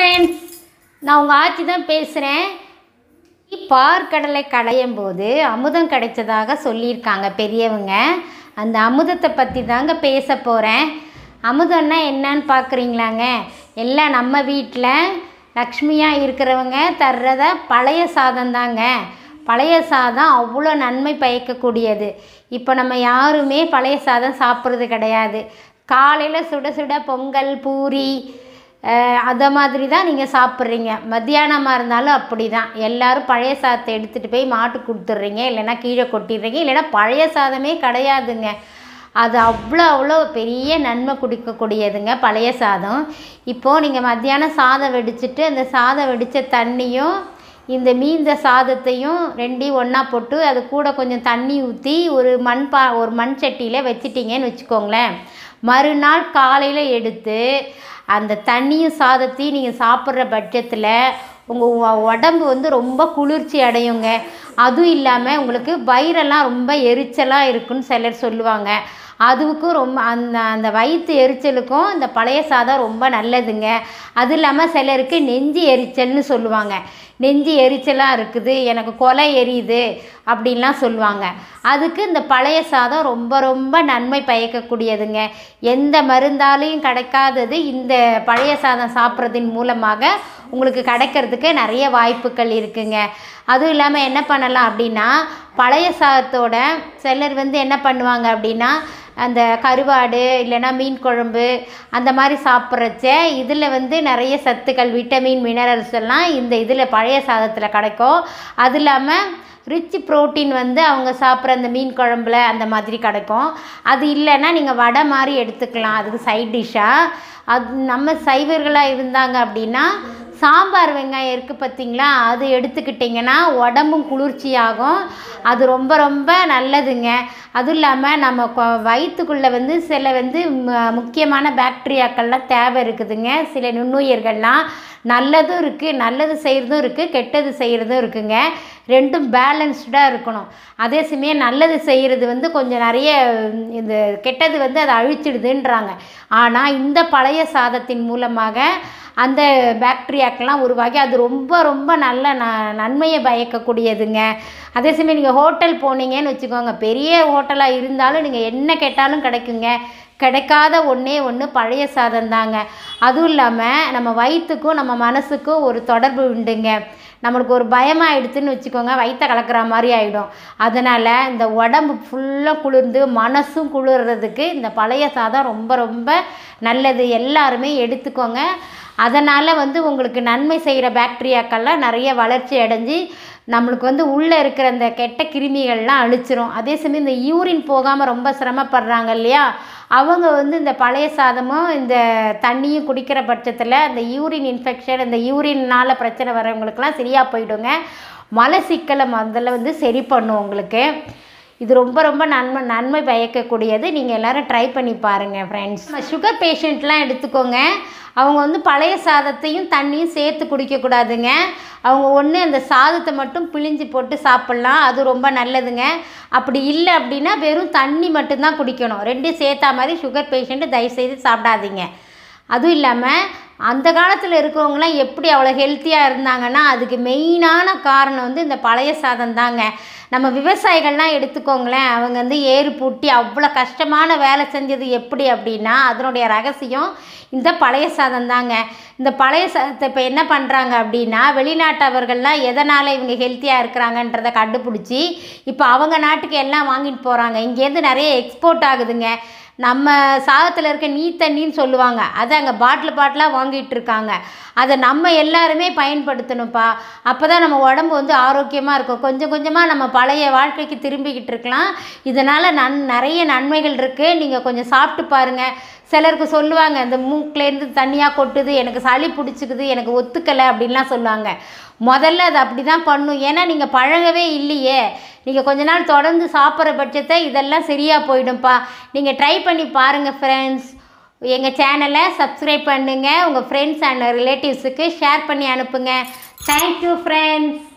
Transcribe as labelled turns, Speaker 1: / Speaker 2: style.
Speaker 1: friends நான் உங்கள் ஆட்சி தான் பேசுகிறேன் கடலை கடையும் போது அமுதம் கிடைச்சதாக சொல்லியிருக்காங்க பெரியவங்க அந்த அமுதத்தை பற்றி தாங்க பேச போகிறேன் அமுதம்னா என்னன்னு பார்க்குறீங்களாங்க எல்லாம் நம்ம வீட்டில் லக்ஷ்மியாக இருக்கிறவங்க தர்றத பழைய சாதம் தாங்க பழைய சாதம் அவ்வளோ நன்மை பயக்கக்கூடியது இப்போ நம்ம யாருமே பழைய சாதம் சாப்பிட்றது கிடையாது காலையில் சுட சுட பொங்கல் பூரி அதை மாதிரி தான் நீங்கள் சாப்பிட்றீங்க மத்தியானமாக இருந்தாலும் அப்படி தான் எல்லோரும் பழைய சாதத்தை எடுத்துகிட்டு போய் மாட்டு கொடுத்துட்றீங்க இல்லைன்னா கீழே கொட்டிடுறீங்க இல்லைன்னா பழைய சாதமே கிடையாதுங்க அது அவ்வளோ அவ்வளோ பெரிய நன்மை குடிக்கக்கூடியதுங்க பழைய சாதம் இப்போது நீங்கள் மத்தியானம் சாதம் வெடிச்சிட்டு அந்த சாதம் வெடித்த தண்ணியும் இந்த மீந்த சாதத்தையும் ரெண்டையும் ஒன்றா போட்டு அது கூட கொஞ்சம் தண்ணி ஊற்றி ஒரு மண் பா ஒரு மண் சட்டியில் வச்சிட்டிங்கன்னு வச்சுக்கோங்களேன் மறுநாள் காலையில் எடுத்து அந்த தண்ணியும் சாதத்தையும் நீங்கள் சாப்பிட்ற பட்சத்தில் உங்கள் உடம்பு வந்து ரொம்ப குளிர்ச்சி அடையுங்க அதுவும் இல்லாமல் உங்களுக்கு வயிறெல்லாம் ரொம்ப எரிச்சலாக இருக்குன்னு சிலர் சொல்லுவாங்க அதுவுக்கும் ரொம்ப அந்த அந்த வயிற்று எரிச்சலுக்கும் இந்த பழைய சாதம் ரொம்ப நல்லதுங்க அது இல்லாமல் சிலருக்கு நெஞ்சு எரிச்சல்னு சொல்லுவாங்க நெஞ்சு எரிச்சலாக இருக்குது எனக்கு கொலை எரியுது அப்படின்லாம் சொல்லுவாங்க அதுக்கு இந்த பழைய சாதம் ரொம்ப ரொம்ப நன்மை பயக்கக்கூடியதுங்க எந்த மருந்தாலையும் கிடைக்காதது இந்த பழைய சாதம் சாப்பிட்றதின் மூலமாக உங்களுக்கு கிடைக்கிறதுக்கு நிறைய வாய்ப்புகள் இருக்குங்க அதுவும் இல்லாமல் என்ன பண்ணலாம் அப்படின்னா பழைய சாதத்தோட சிலர் வந்து என்ன பண்ணுவாங்க அப்படின்னா அந்த கருவாடு இல்லைன்னா மீன் குழம்பு அந்த மாதிரி சாப்பிட்றச்ச இதில் வந்து நிறைய சத்துக்கள் விட்டமின் மினரல்ஸ் எல்லாம் இந்த இதில் பழைய பழைய சாதத்தில் கிடைக்கும் அது இல்லாமல் ரிச் ப்ரோட்டீன் வந்து அவங்க சாப்பிட்ற அந்த மீன் குழம்புல அந்த மாதிரி கிடைக்கும் அது இல்லைன்னா நீங்கள் வடை மாதிரி எடுத்துக்கலாம் அதுக்கு சைட் டிஷ்ஷாக அது நம்ம சைவர்களாக இருந்தாங்க அப்படின்னா சாம்பார் வெங்காயம் இருக்குது பார்த்திங்களா அது எடுத்துக்கிட்டிங்கன்னா உடம்பும் குளிர்ச்சியாகும் அது ரொம்ப ரொம்ப நல்லதுங்க அதுவும் இல்லாமல் நம்ம வயிற்றுக்குள்ளே வந்து சில வந்து முக்கியமான பாக்டீரியாக்கள்லாம் தேவை இருக்குதுங்க சில நுண்ணுயிர்கள்லாம் நல்லதும் இருக்குது நல்லது செய்கிறதும் இருக்குது கெட்டது செய்கிறதும் இருக்குதுங்க ரெண்டும் பேலன்ஸ்டாக இருக்கணும் அதே சமயம் நல்லது செய்கிறது வந்து கொஞ்சம் நிறைய இந்த கெட்டது வந்து அதை அழிச்சிடுதுன்றாங்க ஆனால் இந்த பழைய சாதத்தின் மூலமாக அந்த பேக்டீரியாக்கெல்லாம் உருவாகி அது ரொம்ப ரொம்ப நல்ல ந நன்மையை பயக்கக்கூடியதுங்க அதே சமயம் நீங்கள் ஹோட்டல் போனீங்கன்னு வச்சுக்கோங்க பெரிய ஹோட்டலாக இருந்தாலும் நீங்கள் என்ன கேட்டாலும் கிடைக்குங்க கிடைக்காத ஒன்றே ஒன்று பழைய சாதம் தாங்க அதுவும் இல்லாமல் நம்ம வயிற்றுக்கும் நம்ம மனசுக்கும் ஒரு தொடர்பு உண்டுங்க நம்மளுக்கு ஒரு ஆயிடுச்சுன்னு வச்சுக்கோங்க வயிற்ற கலக்கிற மாதிரி ஆகிடும் அதனால் இந்த உடம்பு ஃபுல்லாக குளிர்ந்து மனசும் குளிர்றதுக்கு இந்த பழைய சாதம் ரொம்ப ரொம்ப நல்லது எல்லாருமே எடுத்துக்கோங்க அதனால் வந்து உங்களுக்கு நன்மை செய்கிற பாக்டீரியாக்கள்லாம் நிறைய வளர்ச்சி அடைஞ்சு நம்மளுக்கு வந்து உள்ளே இருக்கிற அந்த கெட்ட கிருமிகள்லாம் அழிச்சிரும் அதே சமயம் இந்த யூரின் போகாமல் ரொம்ப சிரமப்படுறாங்க இல்லையா அவங்க வந்து இந்த பழைய சாதமும் இந்த தண்ணியும் குடிக்கிற பட்சத்தில் அந்த யூரின் இன்ஃபெக்ஷன் இந்த யூரின்னால் பிரச்சனை வரவங்களுக்கெல்லாம் சரியாக போயிடுங்க மலை சிக்கலை முதல்ல வந்து சரி பண்ணும் உங்களுக்கு இது ரொம்ப ரொம்ப நன்மை நன்மை பயக்கக்கூடியது நீங்கள் எல்லோரும் ட்ரை பண்ணி பாருங்கள் ஃப்ரெண்ட்ஸ் சுகர் பேஷண்ட்லாம் எடுத்துக்கோங்க அவங்க வந்து பழைய சாதத்தையும் தண்ணியும் சேர்த்து குடிக்கக்கூடாதுங்க அவங்க ஒன்று அந்த சாதத்தை மட்டும் பிழிஞ்சு போட்டு சாப்பிட்லாம் அது ரொம்ப நல்லதுங்க அப்படி இல்லை அப்படின்னா வெறும் தண்ணி மட்டும்தான் குடிக்கணும் ரெண்டும் சேர்த்தா மாதிரி சுகர் பேஷண்ட்டு தயவுசெய்து சாப்பிடாதீங்க அதுவும் இல்லாமல் அந்த காலத்தில் இருக்கிறவங்களாம் எப்படி அவ்வளோ ஹெல்த்தியாக இருந்தாங்கன்னா அதுக்கு மெயினான காரணம் வந்து இந்த பழைய சாதம் தாங்க நம்ம விவசாயிகள்லாம் எடுத்துக்கோங்களேன் அவங்க வந்து ஏறு பூட்டி அவ்வளோ கஷ்டமான வேலை செஞ்சது எப்படி அப்படின்னா அதனுடைய ரகசியம் இந்த பழைய சாதம் தாங்க இந்த பழைய சாதத்தை இப்போ என்ன பண்ணுறாங்க அப்படின்னா வெளிநாட்டவர்கள்லாம் எதனால் இவங்க ஹெல்த்தியாக இருக்கிறாங்கன்றதை கண்டுபிடிச்சி இப்போ அவங்க நாட்டுக்கு எல்லாம் வாங்கிட்டு போகிறாங்க இங்கேருந்து நிறைய எக்ஸ்போர்ட் ஆகுதுங்க நம்ம சாதத்தில் இருக்க நீ தண்ணின்னு சொல்லுவாங்க அதை அங்கே பாட்டில் பாட்டிலாக வாங்கிட்டு இருக்காங்க அதை நம்ம எல்லாருமே பயன்படுத்தணும்ப்பா அப்போ தான் நம்ம உடம்பு வந்து ஆரோக்கியமாக இருக்கும் கொஞ்சம் கொஞ்சமாக நம்ம பழைய வாழ்க்கைக்கு திரும்பிக்கிட்டு இருக்கலாம் இதனால் நன் நிறைய நன்மைகள் இருக்குது நீங்கள் கொஞ்சம் சாப்பிட்டு பாருங்கள் சிலருக்கு சொல்லுவாங்க இந்த மூக்கிலேருந்து தண்ணியாக கொட்டுது எனக்கு சளி பிடிச்சிக்குது எனக்கு ஒத்துக்கலை அப்படின்லாம் சொல்லுவாங்க முதல்ல அது அப்படி தான் பண்ணும் ஏன்னா நீங்கள் பழகவே இல்லையே நீங்கள் கொஞ்ச நாள் தொடர்ந்து சாப்பிட்ற பட்சத்தை இதெல்லாம் சரியாக போயிடும்ப்பா நீங்கள் ட்ரை பண்ணி பாருங்கள் ஃப்ரெண்ட்ஸ் எங்கள் சேனலை சப்ஸ்கிரைப் பண்ணுங்கள் உங்கள் ஃப்ரெண்ட்ஸ் அண்ட் ரிலேட்டிவ்ஸுக்கு ஷேர் பண்ணி அனுப்புங்க தேங்க்யூ ஃப்ரெண்ட்ஸ்